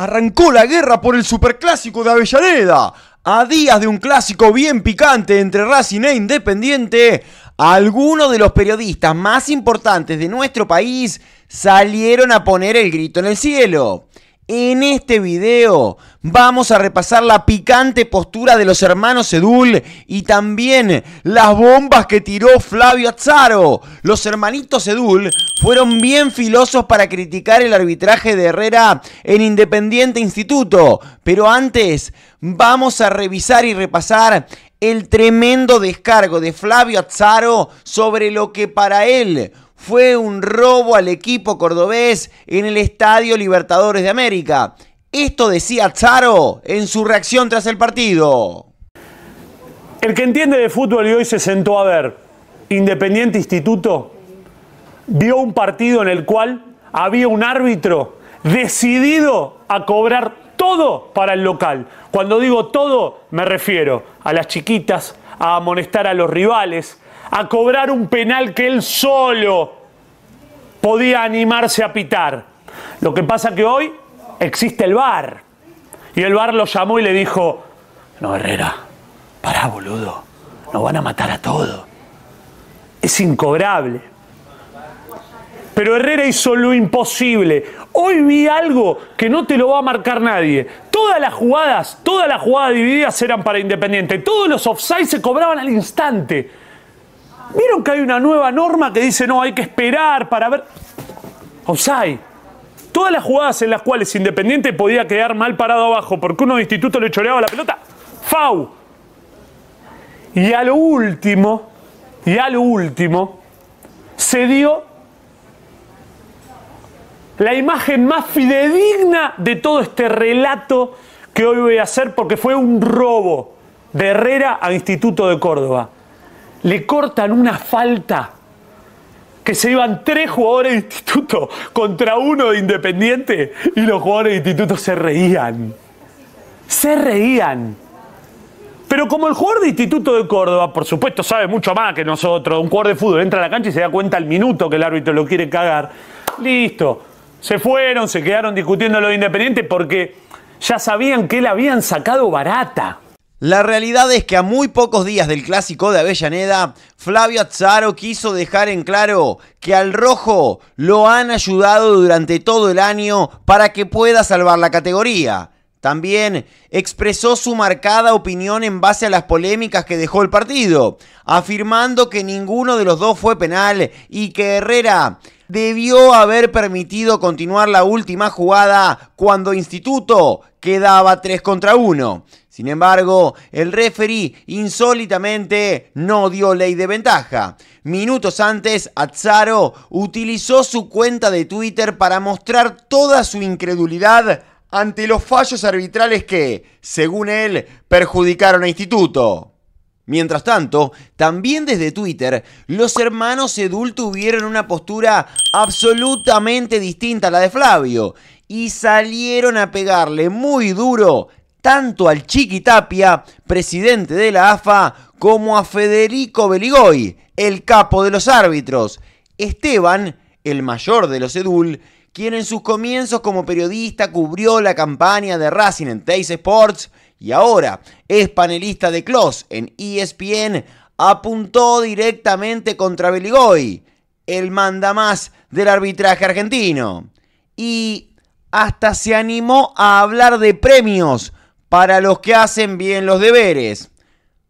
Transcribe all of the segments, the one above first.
Arrancó la guerra por el superclásico de Avellaneda. A días de un clásico bien picante entre Racing e Independiente, algunos de los periodistas más importantes de nuestro país salieron a poner el grito en el cielo. En este video vamos a repasar la picante postura de los hermanos Edul y también las bombas que tiró Flavio Azzaro. Los hermanitos Edul fueron bien filosos para criticar el arbitraje de Herrera en Independiente Instituto, pero antes vamos a revisar y repasar el tremendo descargo de Flavio Azaro sobre lo que para él fue un robo al equipo cordobés en el Estadio Libertadores de América. Esto decía Zaro en su reacción tras el partido. El que entiende de fútbol y hoy se sentó a ver Independiente Instituto, vio un partido en el cual había un árbitro decidido a cobrar todo para el local. Cuando digo todo, me refiero a las chiquitas, a amonestar a los rivales, a cobrar un penal que él solo podía animarse a pitar. Lo que pasa que hoy existe el VAR. Y el VAR lo llamó y le dijo, no, Herrera, pará, boludo, nos van a matar a todos. Es incobrable. Pero Herrera hizo lo imposible. Hoy vi algo que no te lo va a marcar nadie. Todas las jugadas, todas las jugadas divididas eran para Independiente. Todos los offsides se cobraban al instante. ¿Vieron que hay una nueva norma que dice no, hay que esperar para ver? O sea, Todas las jugadas en las cuales Independiente podía quedar mal parado abajo porque uno de instituto le choreaba la pelota, ¡Fau! Y a lo último, y a lo último, se dio la imagen más fidedigna de todo este relato que hoy voy a hacer porque fue un robo de Herrera a Instituto de Córdoba le cortan una falta que se iban tres jugadores de instituto contra uno de Independiente y los jugadores de instituto se reían. Se reían. Pero como el jugador de Instituto de Córdoba, por supuesto, sabe mucho más que nosotros, un jugador de fútbol entra a la cancha y se da cuenta al minuto que el árbitro lo quiere cagar, listo. Se fueron, se quedaron discutiendo lo de Independiente porque ya sabían que le habían sacado barata. La realidad es que a muy pocos días del clásico de Avellaneda, Flavio Azzaro quiso dejar en claro que al rojo lo han ayudado durante todo el año para que pueda salvar la categoría. También expresó su marcada opinión en base a las polémicas que dejó el partido, afirmando que ninguno de los dos fue penal y que Herrera debió haber permitido continuar la última jugada cuando Instituto quedaba 3 contra 1. Sin embargo, el referee insólitamente no dio ley de ventaja. Minutos antes, Azzaro utilizó su cuenta de Twitter para mostrar toda su incredulidad ante los fallos arbitrales que, según él, perjudicaron a Instituto. Mientras tanto, también desde Twitter, los hermanos Edul tuvieron una postura absolutamente distinta a la de Flavio y salieron a pegarle muy duro tanto al Chiqui Tapia, presidente de la AFA, como a Federico Beligoy, el capo de los árbitros. Esteban, el mayor de los Edul, quien en sus comienzos como periodista cubrió la campaña de Racing en Tays Sports, y ahora es panelista de Kloss en ESPN, apuntó directamente contra Beligoy, el manda más del arbitraje argentino. Y hasta se animó a hablar de premios para los que hacen bien los deberes.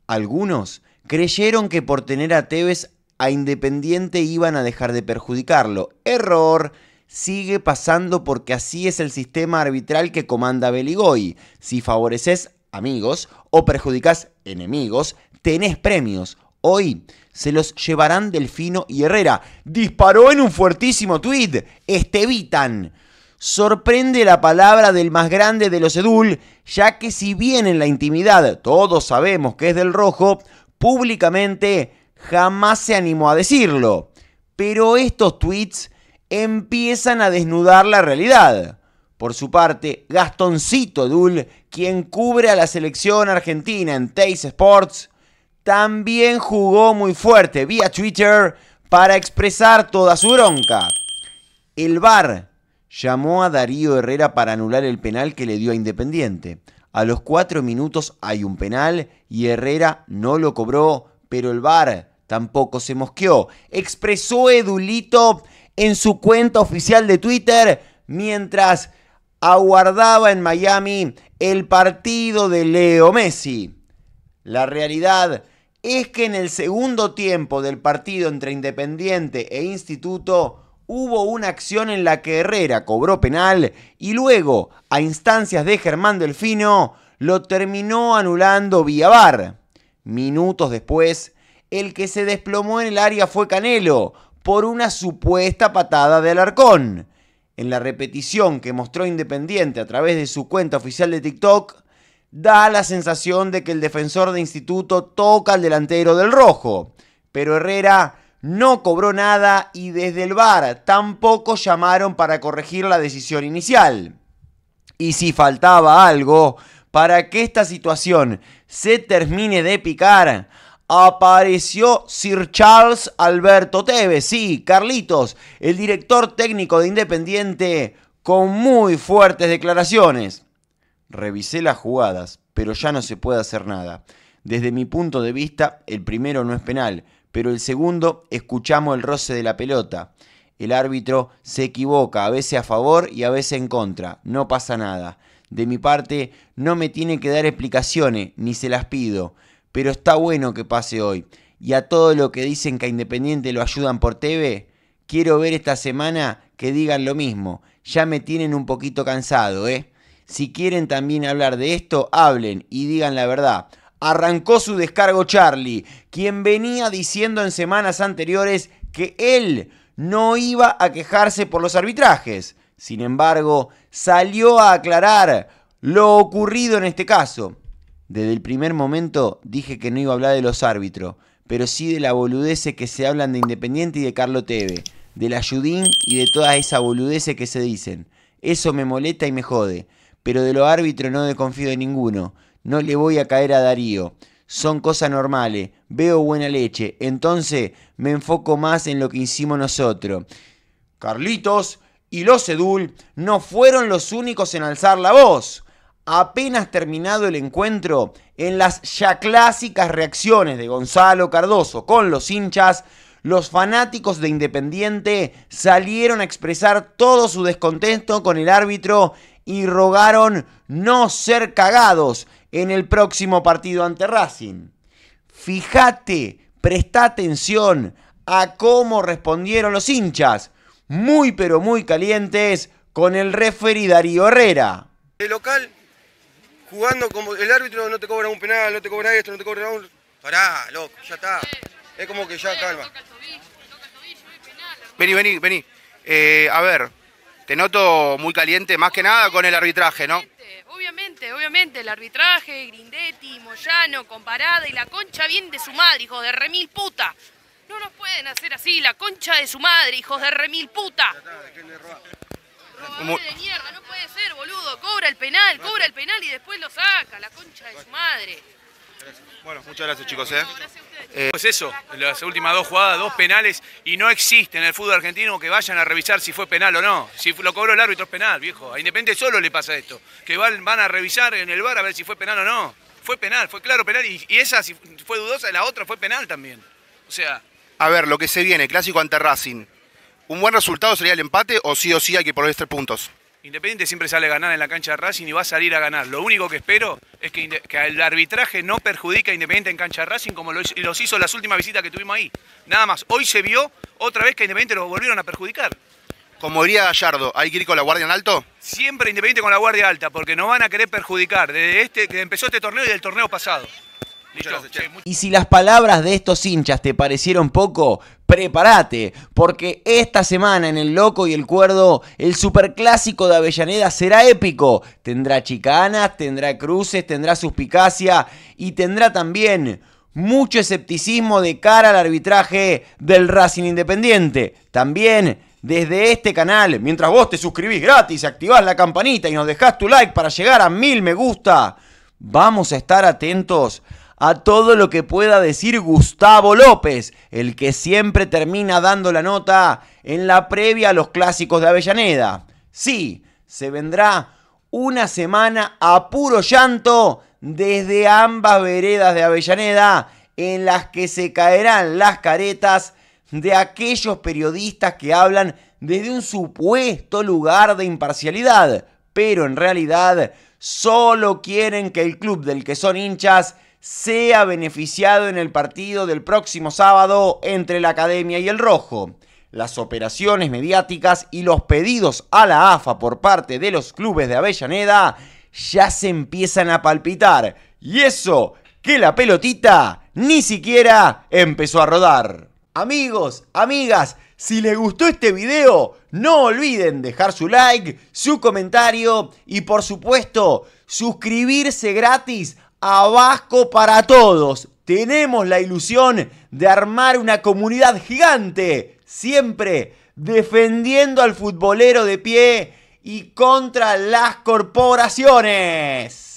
Algunos creyeron que por tener a Tevez a Independiente iban a dejar de perjudicarlo. Error. Sigue pasando porque así es el sistema arbitral que comanda Beligoy. Si favoreces amigos o perjudicás enemigos, tenés premios. Hoy se los llevarán Delfino y Herrera. Disparó en un fuertísimo tuit. Estevitan. Sorprende la palabra del más grande de los Edul, ya que si bien en la intimidad todos sabemos que es del rojo, públicamente jamás se animó a decirlo. Pero estos tweets empiezan a desnudar la realidad. Por su parte, Gastoncito Edul, quien cubre a la selección argentina en Teis Sports, también jugó muy fuerte vía Twitter para expresar toda su bronca. El VAR llamó a Darío Herrera para anular el penal que le dio a Independiente. A los cuatro minutos hay un penal y Herrera no lo cobró, pero el VAR tampoco se mosqueó. Expresó Edulito en su cuenta oficial de Twitter mientras aguardaba en Miami el partido de Leo Messi. La realidad es que en el segundo tiempo del partido entre Independiente e Instituto hubo una acción en la que Herrera cobró penal y luego, a instancias de Germán Delfino, lo terminó anulando vía Minutos después, el que se desplomó en el área fue Canelo por una supuesta patada de Alarcón en la repetición que mostró Independiente a través de su cuenta oficial de TikTok, da la sensación de que el defensor de instituto toca al delantero del rojo. Pero Herrera no cobró nada y desde el VAR tampoco llamaron para corregir la decisión inicial. Y si faltaba algo, para que esta situación se termine de picar, apareció Sir Charles Alberto Tevez. Sí, Carlitos, el director técnico de Independiente, con muy fuertes declaraciones. Revisé las jugadas, pero ya no se puede hacer nada. Desde mi punto de vista, el primero no es penal, pero el segundo escuchamos el roce de la pelota. El árbitro se equivoca, a veces a favor y a veces en contra. No pasa nada. De mi parte, no me tiene que dar explicaciones, ni se las pido pero está bueno que pase hoy. Y a todo lo que dicen que a Independiente lo ayudan por TV, quiero ver esta semana que digan lo mismo. Ya me tienen un poquito cansado, ¿eh? Si quieren también hablar de esto, hablen y digan la verdad. Arrancó su descargo Charlie, quien venía diciendo en semanas anteriores que él no iba a quejarse por los arbitrajes. Sin embargo, salió a aclarar lo ocurrido en este caso. Desde el primer momento dije que no iba a hablar de los árbitros, pero sí de la boludez que se hablan de Independiente y de Carlo Teve, de la Judín y de toda esa boludez que se dicen. Eso me molesta y me jode, pero de los árbitros no desconfío de ninguno. No le voy a caer a Darío. Son cosas normales, veo buena leche, entonces me enfoco más en lo que hicimos nosotros. Carlitos y los Edul no fueron los únicos en alzar la voz apenas terminado el encuentro, en las ya clásicas reacciones de Gonzalo Cardoso con los hinchas, los fanáticos de Independiente salieron a expresar todo su descontento con el árbitro y rogaron no ser cagados en el próximo partido ante Racing. Fíjate, presta atención a cómo respondieron los hinchas, muy pero muy calientes con el referee Darío Herrera. El local jugando como el árbitro no te cobra un penal, no te cobra esto, no te cobra un... Pará, loco, ya está. Es como que ya calma. Vení, vení, vení. Eh, a ver, te noto muy caliente, más que nada con el arbitraje, ¿no? Obviamente, obviamente, el arbitraje, Grindetti, Moyano, comparada y la concha bien de su madre, hijo de remil puta. No nos pueden hacer así, la concha de su madre, hijos de remil puta no puede ser, boludo. Cobra el penal, cobra el penal y después lo saca, la concha de su madre. Bueno, muchas gracias chicos. ¿eh? Eh, pues eso, las últimas dos jugadas, dos penales, y no existe en el fútbol argentino que vayan a revisar si fue penal o no. Si lo cobró el árbitro es penal, viejo. A Independiente solo le pasa esto, que van, a revisar en el bar a ver si fue penal o no. Fue penal, fue claro penal, y, y esa si fue dudosa, la otra fue penal también. O sea... A ver, lo que se viene, clásico ante Racing. ¿Un buen resultado sería el empate o sí o sí hay que poner tres puntos? Independiente siempre sale a ganar en la cancha de Racing y va a salir a ganar. Lo único que espero es que, el arbitraje no perjudique a Independiente en cancha de Racing como los hizo las últimas visitas que tuvimos ahí. Nada más. Hoy se vio otra vez que Independiente lo volvieron a perjudicar. Como diría Gallardo, ¿hay que ir con la guardia en alto? Siempre Independiente con la guardia alta, porque no van a querer perjudicar desde este, que empezó este torneo y del torneo pasado. Y si las palabras de estos hinchas te parecieron poco, prepárate, porque esta semana en El Loco y el Cuerdo, el superclásico de Avellaneda será épico. Tendrá chicanas, tendrá cruces, tendrá suspicacia y tendrá también mucho escepticismo de cara al arbitraje del Racing Independiente. También desde este canal, mientras vos te suscribís gratis, activás la campanita y nos dejás tu like para llegar a mil me gusta, vamos a estar atentos a todo lo que pueda decir Gustavo López, el que siempre termina dando la nota en la previa a los clásicos de Avellaneda. Sí, se vendrá una semana a puro llanto desde ambas veredas de Avellaneda, en las que se caerán las caretas de aquellos periodistas que hablan desde un supuesto lugar de imparcialidad, pero en realidad solo quieren que el club del que son hinchas sea beneficiado en el partido del próximo sábado entre la Academia y el Rojo. Las operaciones mediáticas y los pedidos a la AFA por parte de los clubes de Avellaneda ya se empiezan a palpitar. Y eso, que la pelotita ni siquiera empezó a rodar. Amigos, amigas, si les gustó este video, no olviden dejar su like, su comentario y por supuesto suscribirse gratis Abasco para todos. Tenemos la ilusión de armar una comunidad gigante, siempre defendiendo al futbolero de pie y contra las corporaciones.